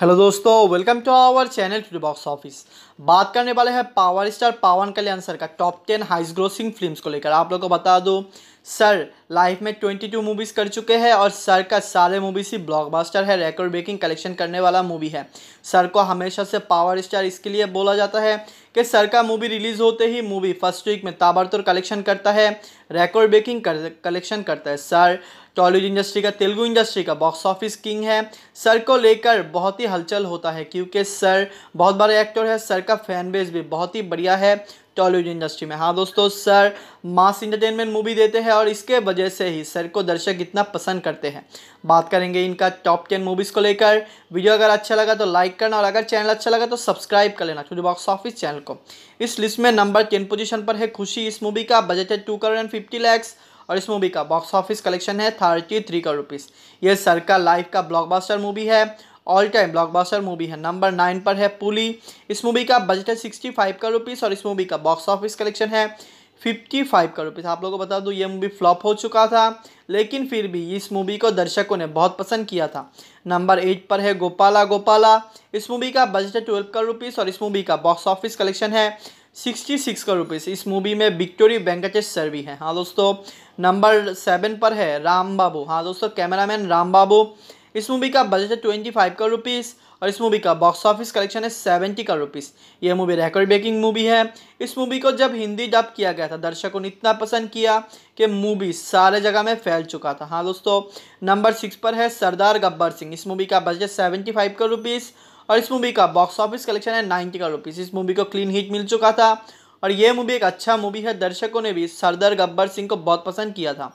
hello दोस्तों welcome to our channel to box office बात करने वाले हैं power star Pawan Kalyan sir का top ten highest grossing films को लेकर आप लोगों को बता दो सर लाइफ में 22 मूवीज़ कर चुके हैं और सर का सारे मूवीज़ ही ब्लॉकबस्टर है रेकॉर्ड ब्रेकिंग कलेक्शन करने वाला मूवी है सर को हमेशा से पावर स्टार इसके लिए बोला जाता है कि सर का मूवी रिलीज़ होते ही मूवी फर्स्ट वीक में ताबड़तोड़ कलेक्शन करता है रेकॉर्ड ब्रेकिंग कर, कलेक्शन करता है सर टॉलीवुड इंडस्ट्री का तेलुगू इंडस्ट्री का बॉक्स ऑफिस किंग है सर को लेकर बहुत ही हलचल होता है क्योंकि सर बहुत बड़े एक्टर है सर का फैन बेस भी बहुत ही बढ़िया है टॉलीवुड इंडस्ट्री में हाँ दोस्तों सर मास इंटरटेनमेंट मूवी देते हैं और इसके वजह से ही सर को दर्शक इतना पसंद करते हैं बात करेंगे इनका टॉप टेन मूवीज़ को लेकर वीडियो अगर अच्छा लगा तो लाइक करना और अगर चैनल अच्छा लगा तो सब्सक्राइब कर लेना छोटे बॉक्स ऑफिस चैनल को इस लिस्ट में नंबर टेन पोजिशन पर है खुशी इस मूवी का बजट है two crore and fifty lakhs और इस मूवी का बॉक्स ऑफिस कलेक्शन है थर्टी थ्री करोड़ रुपीज़ ये सर का लाइफ का ब्लॉकबस्टर मूवी है ऑल टाइम ब्लॉकबस्टर मूवी है नंबर नाइन पर है पुली इस मूवी का बजट है सिक्सटी फाइव करोड़ रुपीज़ और इस मूवी का बॉक्स ऑफिस कलेक्शन है फिफ्टी फाइव करोड़ रुपीज़ आप लोगों को बता दूँ ये मूवी फ्लॉप हो चुका था लेकिन फिर भी इस मूवी को दर्शकों ने बहुत पसंद किया था नंबर एट पर है गोपाला गोपाला इस मूवी का बजट है ट्वेल्व करोड़ रुपीज़ और इस मूवी का बॉक्स ऑफिस कलेक्शन है सिक्सटी सिक्स का रुपीज़ इस मूवी में विक्टोरी वेंकटेश सर भी हैं हाँ दोस्तों नंबर सेवन पर है राम बाबू हाँ दोस्तों कैमरामैन राम बाबू इस मूवी का बजट है ट्वेंटी फाइव का रुपीज़ और इस मूवी का बॉक्स ऑफिस कलेक्शन है सेवेंटी का रुपीज़ ये मूवी रेकॉर्ड ब्रेकिंग मूवी है इस मूवी को जब हिंदी डब किया गया था दर्शकों ने इतना पसंद किया कि मूवी सारे जगह में फैल चुका था हाँ दोस्तों नंबर सिक्स पर है सरदार गब्बर सिंह इस मूवी का बजट सेवेंटी फाइव का रुपीज़ और इस मूवी का बॉक्स ऑफिस कलेक्शन है नाइन्टी का रुपीज़ इस मूवी को क्लीन हिट मिल चुका था और ये मूवी एक अच्छा मूवी है दर्शकों ने भी सरदार गब्बर सिंह को बहुत पसंद किया था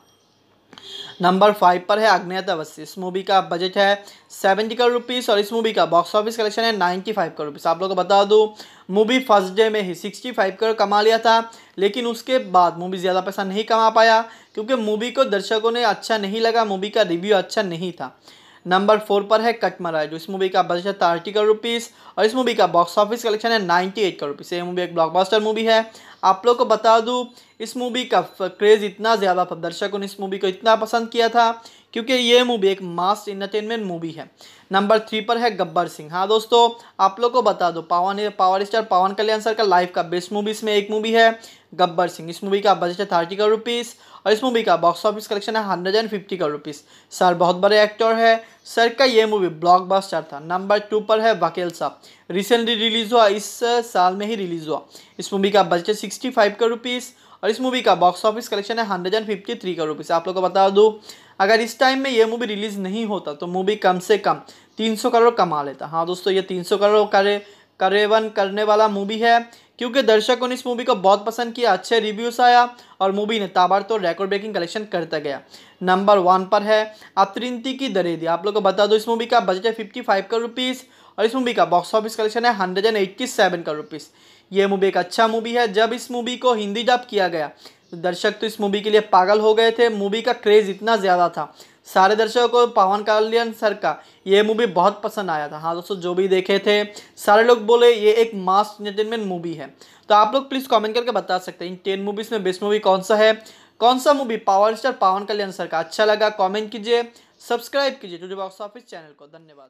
नंबर फाइव पर है अग्नेता अवस्थी इस मूवी का बजट है सेवेंटी करोड़ रुपीस और इस मूवी का बॉक्स ऑफिस कलेक्शन है नाइन्टी फाइव करोड़ रुपीस आप लोगों को बता दूं मूवी फर्स्ट डे में ही सिक्सटी फाइव करोड़ कमा लिया था लेकिन उसके बाद मूवी ज़्यादा पैसा नहीं कमा पाया क्योंकि मूवी को दर्शकों ने अच्छा नहीं लगा मूवी का रिव्यू अच्छा नहीं था नंबर फोर पर है कटमरा जो इस मूवी का बजट है थर्टी करोड़ रुपीज़ और इस मूवी का बॉक्स ऑफिस कलेक्शन है नाइन्टी एट करोड़ रुपीज़ ये मूवी एक ब्लॉकबस्टर मूवी है आप लोग को बता दूँ इस मूवी का क्रेज़ इतना ज़्यादा था दर्शकों ने इस मूवी को इतना पसंद किया था क्योंकि ये मूवी एक मास इंटरटेनमेंट मूवी है नंबर थ्री पर है गब्बर सिंह हाँ दोस्तों आप लोग को बता दो पावन power star Pawan Kalyan sir का लाइफ का बेस्ट मूवी इसमें एक मूवी है गब्बर सिंह इस मूवी का बजट है थर्टी करोड़ रुपीज़ और इस मूवी का बॉक्स ऑफिस कलेक्शन है hundred and fifty crore rupees sir बहुत बड़े एक्टर है सर का ये मूवी ब्लॉकबस्टर था नंबर टू पर है वकील साहब रिसेंटली रिलीज़ हुआ इस साल में ही रिलीज़ हुआ इस मूवी का बजट है सिक्सटी फाइव करोड़ रुपीज़ और इस मूवी का बॉक्स ऑफिस कलेक्शन है hundred and fifty three crore rupees आप लोग को बता दूँ अगर इस टाइम में ये मूवी रिलीज़ नहीं होता तो मूवी कम से कम तीन सौ करोड़ कमा लेता हाँ दोस्तों ये तीन सौ करोड़ करे करेवन करने वाला मूवी है क्योंकि दर्शकों ने इस मूवी को बहुत पसंद किया अच्छे रिव्यूज़ आया और मूवी ने ताबड़तोड़ रेकॉर्ड ब्रेकिंग कलेक्शन करता गया नंबर वन पर है अतरिंती की दरेदी आप लोग को बता दो इस मूवी का बजट है फिफ्टी फाइव करोड़ रुपीज़ और इस मूवी का बॉक्स ऑफिस कलेक्शन है hundred and eighty seven crore rupees ये मूवी एक अच्छा मूवी है जब इस मूवी को हिंदी डब किया गया तो दर्शक तो इस मूवी के लिए पागल हो गए थे मूवी का क्रेज़ इतना ज़्यादा था सारे दर्शकों को पवन कल्याण सर का ये मूवी बहुत पसंद आया था हाँ दोस्तों जो भी देखे थे सारे लोग बोले ये एक मास इंटरटेनमेंट मूवी है तो आप लोग प्लीज़ कमेंट करके बता सकते हैं इन टेन मूवीज़ में बेस्ट मूवी कौन सा है कौन सा movie power star Pawan Kalyan sir का अच्छा लगा कॉमेंट कीजिए सब्सक्राइब कीजिए टूडे बॉक्स ऑफिस चैनल को धन्यवाद